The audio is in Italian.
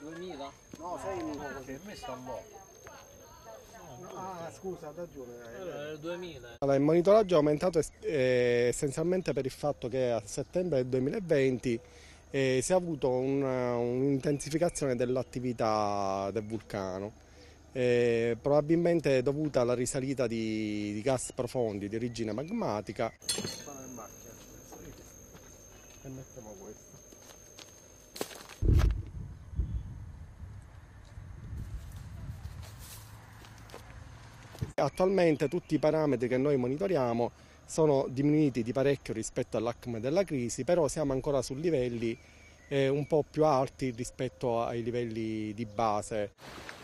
2000? No, 6.000. Che ah, me sta un po'. Ah, scusa, ragione. Eh, 2000. Allora, il monitoraggio è aumentato eh, essenzialmente per il fatto che a settembre del 2020 eh, si è avuto un'intensificazione dell'attività del vulcano, eh, probabilmente dovuta alla risalita di, di, gas profondi di origine magmatica. E mettiamo questo. attualmente tutti i parametri che noi monitoriamo sono diminuiti di parecchio rispetto all'acme della crisi, però siamo ancora su livelli eh, un po' più alti rispetto ai livelli di base.